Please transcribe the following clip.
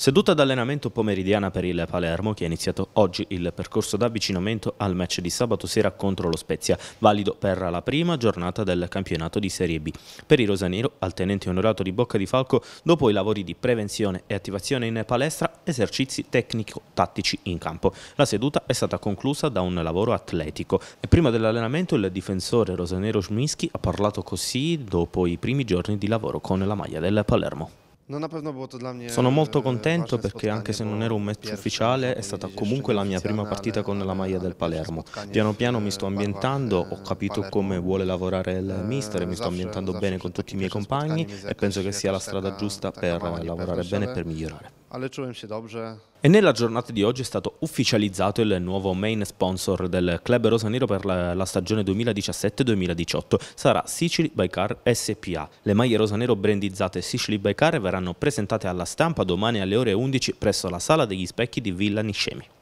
Seduta d'allenamento pomeridiana per il Palermo che ha iniziato oggi il percorso d'avvicinamento al match di sabato sera contro lo Spezia, valido per la prima giornata del campionato di Serie B. Per i Rosanero, al tenente onorato di Bocca di Falco, dopo i lavori di prevenzione e attivazione in palestra, esercizi tecnico-tattici in campo. La seduta è stata conclusa da un lavoro atletico e prima dell'allenamento il difensore Rosanero Schminski ha parlato così dopo i primi giorni di lavoro con la maglia del Palermo. Sono molto contento perché anche se non ero un match ufficiale è stata comunque la mia prima partita con la maglia del Palermo. Piano piano mi sto ambientando, ho capito come vuole lavorare il mister, mi sto ambientando bene con tutti i miei compagni e penso che sia la strada giusta per lavorare bene e per migliorare ale czułem się dobrze. E nella giornata di oggi è stato ufficializzato il nuovo main sponsor del club rosanero per la, la stagione 2017-2018. Sarà Sicily by Car SPA. Le maglie rosanero brandizzate Sicily by Car verranno presentate alla stampa domani alle ore 11 presso la sala degli specchi di Villa Niscemi.